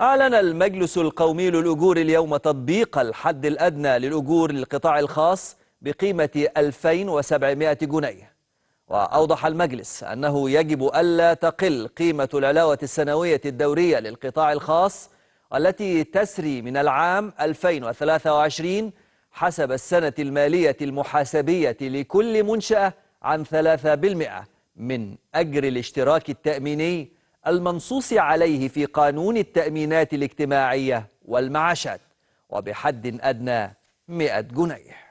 أعلن المجلس القومي للأجور اليوم تطبيق الحد الأدنى للأجور للقطاع الخاص بقيمة 2700 جنيه وأوضح المجلس أنه يجب ألا تقل قيمة العلاوة السنوية الدورية للقطاع الخاص التي تسري من العام 2023 حسب السنة المالية المحاسبية لكل منشأة عن 3% من أجر الاشتراك التأميني المنصوص عليه في قانون التأمينات الاجتماعية والمعاشات وبحد أدنى 100 جنيه